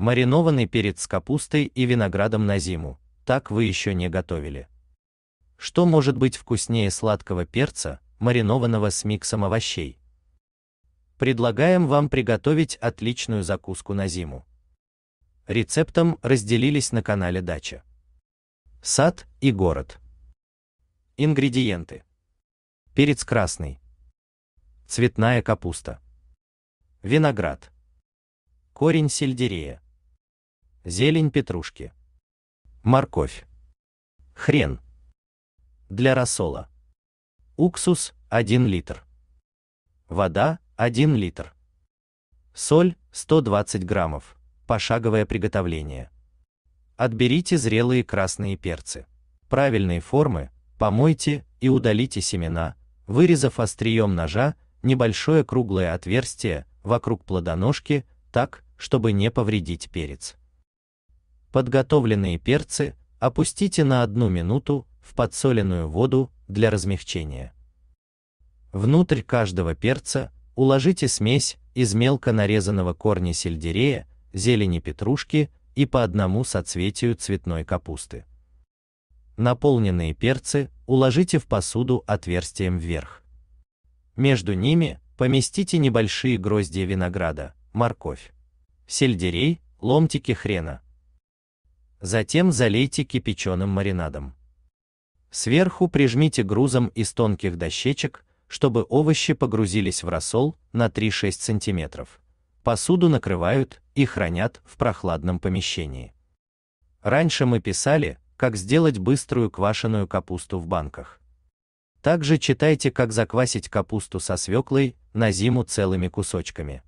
маринованный перец с капустой и виноградом на зиму, так вы еще не готовили. Что может быть вкуснее сладкого перца, маринованного с миксом овощей? Предлагаем вам приготовить отличную закуску на зиму. Рецептом разделились на канале Дача. Сад и город. Ингредиенты. Перец красный. Цветная капуста. Виноград. Корень сельдерея зелень петрушки, морковь, хрен для рассола, уксус 1 литр, вода 1 литр, соль 120 граммов, пошаговое приготовление. Отберите зрелые красные перцы. правильной формы, помойте и удалите семена, вырезав острием ножа небольшое круглое отверстие вокруг плодоножки, так, чтобы не повредить перец. Подготовленные перцы опустите на одну минуту в подсоленную воду для размягчения. Внутрь каждого перца уложите смесь из мелко нарезанного корня сельдерея, зелени петрушки и по одному соцветию цветной капусты. Наполненные перцы уложите в посуду отверстием вверх. Между ними поместите небольшие гроздья винограда, морковь, сельдерей, ломтики хрена, Затем залейте кипяченым маринадом. Сверху прижмите грузом из тонких дощечек, чтобы овощи погрузились в рассол на 3-6 см. Посуду накрывают и хранят в прохладном помещении. Раньше мы писали, как сделать быструю квашеную капусту в банках. Также читайте, как заквасить капусту со свеклой на зиму целыми кусочками.